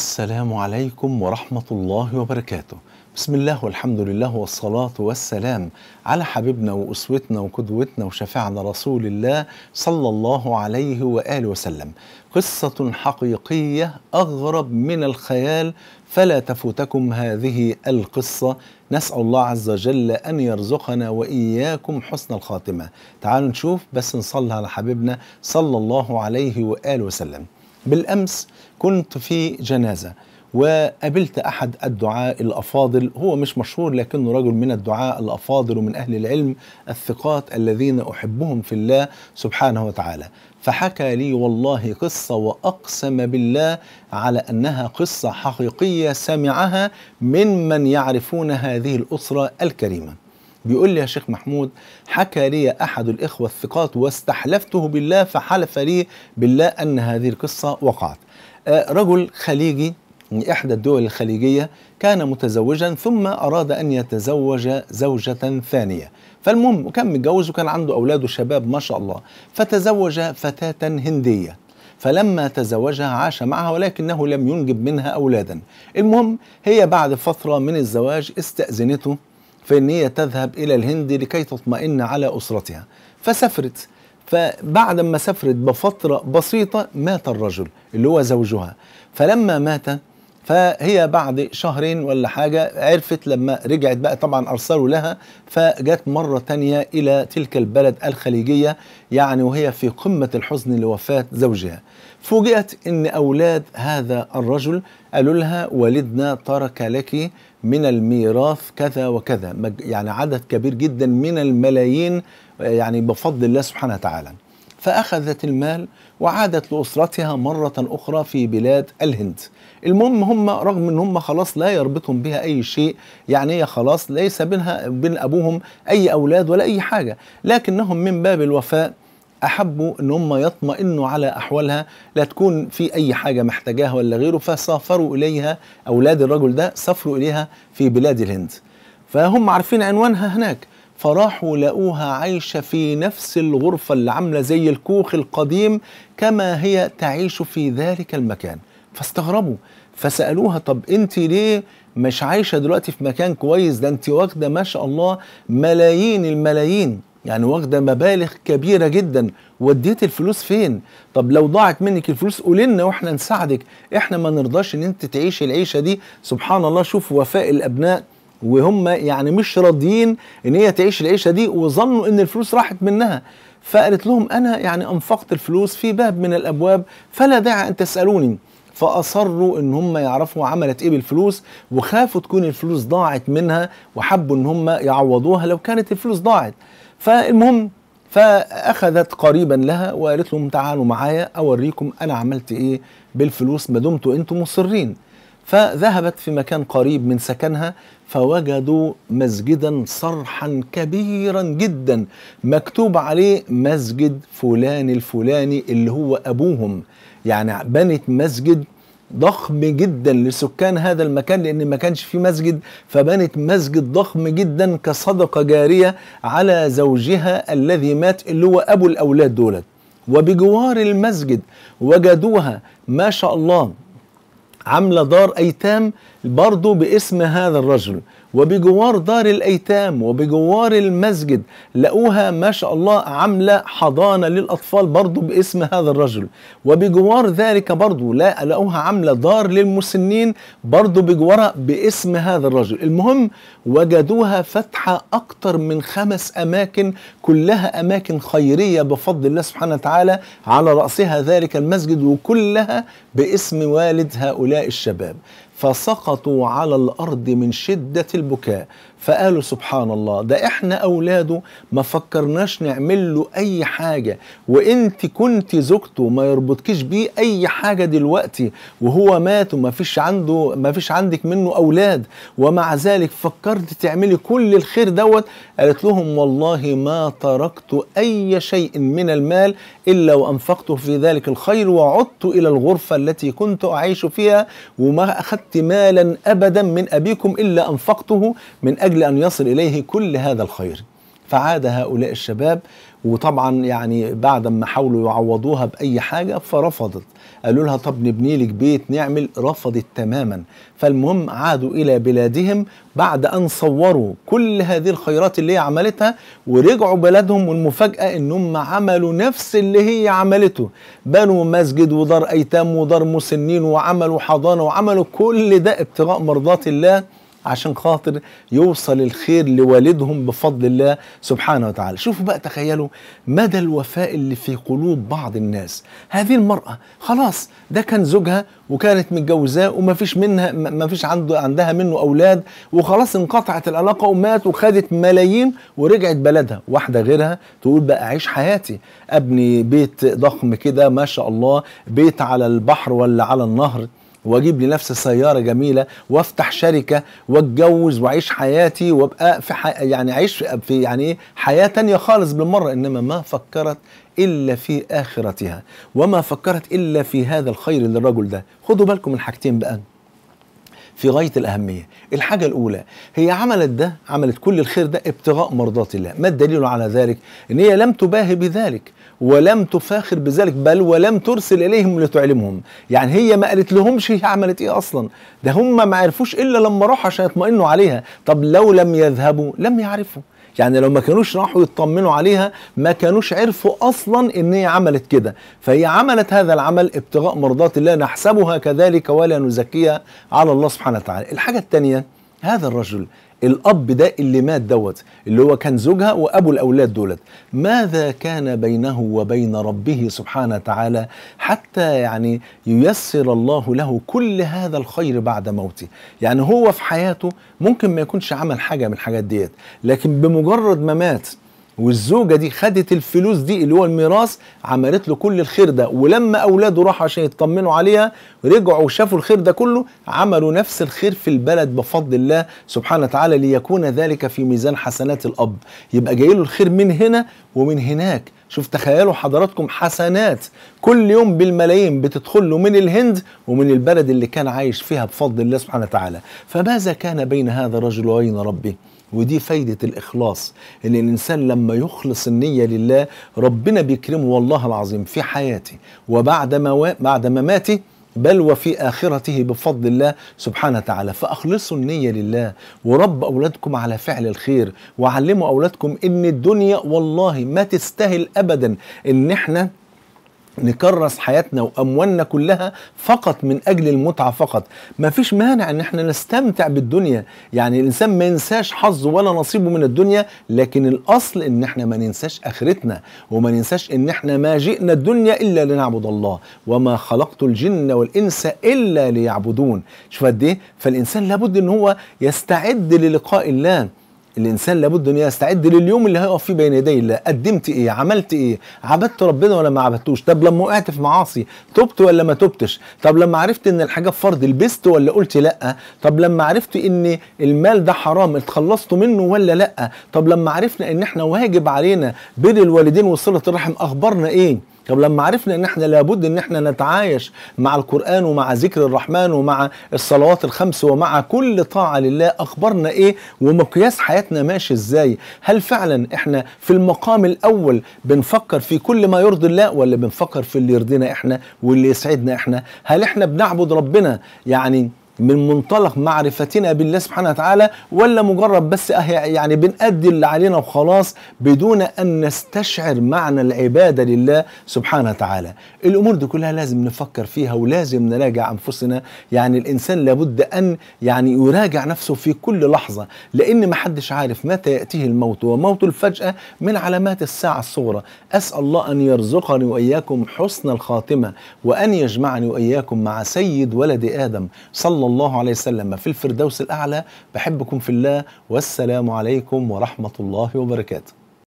السلام عليكم ورحمة الله وبركاته بسم الله والحمد لله والصلاة والسلام على حبيبنا وأسوتنا وقدوتنا وشفيعنا رسول الله صلى الله عليه وآله وسلم قصة حقيقية أغرب من الخيال فلا تفوتكم هذه القصة نسأل الله عز وجل أن يرزقنا وإياكم حسن الخاتمة تعالوا نشوف بس نصلي على حبيبنا صلى الله عليه وآله وسلم بالأمس كنت في جنازة وقابلت أحد الدعاء الأفاضل هو مش مشهور لكنه رجل من الدعاء الأفاضل ومن أهل العلم الثقات الذين أحبهم في الله سبحانه وتعالى فحكى لي والله قصة وأقسم بالله على أنها قصة حقيقية سمعها من من يعرفون هذه الأسرة الكريمة بيقول لي يا شيخ محمود حكى لي أحد الإخوة الثقات واستحلفته بالله فحلف لي بالله أن هذه القصة وقعت رجل خليجي من يعني إحدى الدول الخليجية كان متزوجا ثم أراد أن يتزوج زوجة ثانية فالمهم كان متجوز وكان عنده اولاد وشباب ما شاء الله فتزوج فتاة هندية فلما تزوجها عاش معها ولكنه لم ينجب منها أولادا المهم هي بعد فترة من الزواج استأذنته في أن هي تذهب إلى الهند لكي تطمئن على أسرتها فسافرت فبعد ما سافرت بفترة بسيطة مات الرجل اللي هو زوجها فلما مات فهي بعد شهرين ولا حاجة عرفت لما رجعت بقى طبعا أرسلوا لها فجت مرة تانية إلى تلك البلد الخليجية يعني وهي في قمة الحزن لوفاة زوجها فوجئت أن أولاد هذا الرجل قالوا لها والدنا ترك لك من الميراث كذا وكذا يعني عدد كبير جدا من الملايين يعني بفضل الله سبحانه وتعالى فأخذت المال وعادت لأسرتها مرة أخرى في بلاد الهند المهم هم رغم ان هم خلاص لا يربطهم بها اي شيء يعني هي خلاص ليس بينها بين ابوهم اي اولاد ولا اي حاجه لكنهم من باب الوفاء احبوا ان هم يطمئنوا على احوالها لا تكون في اي حاجه محتاجاها ولا غيره فسافروا اليها اولاد الرجل ده سافروا اليها في بلاد الهند فهم عارفين عنوانها هناك فراحوا لقوها عايشة في نفس الغرفة اللي عاملة زي الكوخ القديم كما هي تعيش في ذلك المكان فاستغربوا فسألوها طب انت ليه مش عايشة دلوقتي في مكان كويس ده انت واخدة ما شاء الله ملايين الملايين يعني واخده مبالغ كبيره جدا وديت الفلوس فين طب لو ضاعت منك الفلوس قولي لنا واحنا نساعدك احنا ما نرضاش ان انت تعيشي العيشه دي سبحان الله شوف وفاء الابناء وهم يعني مش راضيين ان هي تعيش العيشه دي وظنوا ان الفلوس راحت منها فقالت لهم انا يعني انفقت الفلوس في باب من الابواب فلا داعي ان تسالوني فاصروا ان هم يعرفوا عملت ايه بالفلوس وخافوا تكون الفلوس ضاعت منها وحبوا ان هم يعوضوها لو كانت الفلوس ضاعت فالمهم فاخذت قريبا لها وقالت لهم تعالوا معايا اوريكم انا عملت ايه بالفلوس ما دمتوا انتم مصرين فذهبت في مكان قريب من سكنها فوجدوا مسجدا صرحا كبيرا جدا مكتوب عليه مسجد فلان الفلاني اللي هو ابوهم يعني بنت مسجد ضخم جدا لسكان هذا المكان لان ما كانش فيه مسجد فبنت مسجد ضخم جدا كصدقه جاريه على زوجها الذي مات اللي هو ابو الاولاد دولت وبجوار المسجد وجدوها ما شاء الله عاملة دار أيتام برضه باسم هذا الرجل وبجوار دار الايتام وبجوار المسجد لقوها ما شاء الله عامله حضانه للاطفال برضه باسم هذا الرجل وبجوار ذلك برضه لا لقوها عامله دار للمسنين برضه بجوارها باسم هذا الرجل المهم وجدوها فتحه اكتر من خمس اماكن كلها اماكن خيريه بفضل الله سبحانه وتعالى على راسها ذلك المسجد وكلها باسم والد هؤلاء الشباب فسقطوا على الارض من شده البكاء فقالوا سبحان الله ده احنا اولاده ما فكرناش نعمل له اي حاجه وانت كنت زوجته ما يربطكيش بيه اي حاجه دلوقتي وهو مات وما فيش عنده ما فيش عندك منه اولاد ومع ذلك فكرت تعملي كل الخير دوت قالت لهم والله ما تركت اي شيء من المال الا وانفقته في ذلك الخير وعدت الى الغرفه التي كنت اعيش فيها وما اخذت مالا ابدا من ابيكم الا انفقته من أجل أجل أن يصل إليه كل هذا الخير فعاد هؤلاء الشباب وطبعا يعني بعد ما حاولوا يعوضوها باي حاجه فرفضت قالوا لها طب نبني لك بيت نعمل رفضت تماما فالمهم عادوا الى بلادهم بعد ان صوروا كل هذه الخيرات اللي هي عملتها ورجعوا بلدهم والمفاجاه انهم عملوا نفس اللي هي عملته بنوا مسجد ودار ايتام ودار مسنين وعملوا حضانه وعملوا كل ده ابتغاء مرضات الله عشان خاطر يوصل الخير لوالدهم بفضل الله سبحانه وتعالى شوفوا بقى تخيلوا مدى الوفاء اللي في قلوب بعض الناس هذه المرأة خلاص ده كان زوجها وكانت متجوزاه وما فيش منها ما فيش عنده عندها منه أولاد وخلاص انقطعت العلاقة ومات وخدت ملايين ورجعت بلدها واحدة غيرها تقول بقى أعيش حياتي أبني بيت ضخم كده ما شاء الله بيت على البحر ولا على النهر واجيب لنفسي سياره جميله وافتح شركه واتجوز واعيش حياتي وابقى في حي... يعني اعيش في يعني إيه، حياه تانية خالص بالمره انما ما فكرت الا في اخرتها وما فكرت الا في هذا الخير للرجل ده خدوا بالكم من حاجتين بقى في غايه الاهميه الحاجه الاولى هي عملت ده عملت كل الخير ده ابتغاء مرضات الله ما الدليل على ذلك ان هي لم تباهي بذلك ولم تفاخر بذلك بل ولم ترسل اليهم لتعلمهم يعني هي ما قالت لهمش هي عملت ايه اصلا ده هم ما عرفوش الا لما راحوا عشان يطمئنوا عليها طب لو لم يذهبوا لم يعرفوا يعني لو ما كانوش راحوا يطمنوا عليها ما كانوش عرفوا اصلا ان هي عملت كده فهي عملت هذا العمل ابتغاء مرضات الله نحسبها كذلك ولا نزكيها على الله سبحانه وتعالى الحاجه الثانيه هذا الرجل الاب ده اللي مات دوت اللي هو كان زوجها وابو الاولاد دولت ماذا كان بينه وبين ربه سبحانه وتعالى حتى يعني ييسر الله له كل هذا الخير بعد موته يعني هو في حياته ممكن ما يكونش عمل حاجه من الحاجات ديت لكن بمجرد ما مات والزوجه دي خدت الفلوس دي اللي هو الميراث عملت له كل الخير ده ولما اولاده راحوا عشان يطمنوا عليها رجعوا وشافوا الخير ده كله عملوا نفس الخير في البلد بفضل الله سبحانه وتعالى ليكون ذلك في ميزان حسنات الاب يبقى جاي له الخير من هنا ومن هناك شوف تخيلوا حضراتكم حسنات كل يوم بالملايين بتدخل له من الهند ومن البلد اللي كان عايش فيها بفضل الله سبحانه وتعالى فماذا كان بين هذا الرجل وبين ربه ودي فايدة الإخلاص إن الإنسان لما يخلص النية لله ربنا بيكرمه والله العظيم في حياته وبعد و... بعد مماته بل وفي آخرته بفضل الله سبحانه وتعالى فأخلصوا النية لله ورب أولادكم على فعل الخير وعلموا أولادكم إن الدنيا والله ما تستاهل أبدا إن إحنا نكرس حياتنا واموالنا كلها فقط من اجل المتعه فقط ما فيش مانع ان احنا نستمتع بالدنيا يعني الانسان ما ينساش حظه ولا نصيبه من الدنيا لكن الاصل ان احنا ما ننساش اخرتنا وما ننساش ان احنا ما جئنا الدنيا الا لنعبد الله وما خلقت الجن والانس الا ليعبدون شوف قد ايه فالانسان لابد ان هو يستعد للقاء الله الانسان لابد ان يستعد لليوم اللي هيقف فيه بين يدي الله قدمت ايه عملت ايه عبدت ربنا ولا ما عبدتوش طب لما وقعت في معاصي تبت ولا ما تبتش طب لما عرفت ان الحاجه فرض لبست ولا قلت لا طب لما عرفت ان المال ده حرام اتخلصت منه ولا لا طب لما عرفنا ان احنا واجب علينا بر الوالدين وصله الرحم اخبرنا ايه طب لما عرفنا ان احنا لابد ان احنا نتعايش مع القران ومع ذكر الرحمن ومع الصلوات الخمس ومع كل طاعه لله اخبرنا ايه ومقياس حياتنا ماشي ازاي هل فعلا احنا في المقام الاول بنفكر في كل ما يرضي الله ولا بنفكر في اللي يرضينا احنا واللي يسعدنا احنا هل احنا بنعبد ربنا يعني من منطلق معرفتنا بالله سبحانه وتعالى ولا مجرد بس أه يعني بنأدي اللي علينا وخلاص بدون أن نستشعر معنى العبادة لله سبحانه وتعالى الأمور دي كلها لازم نفكر فيها ولازم نراجع أنفسنا يعني الإنسان لابد أن يعني يراجع نفسه في كل لحظة لأن ما حدش عارف متى يأتيه الموت وموت الفجأة من علامات الساعة الصغرى أسأل الله أن يرزقني وإياكم حسن الخاتمة وأن يجمعني وإياكم مع سيد ولد آدم صلى الله عليه وسلم في الفردوس الأعلى بحبكم في الله والسلام عليكم ورحمة الله وبركاته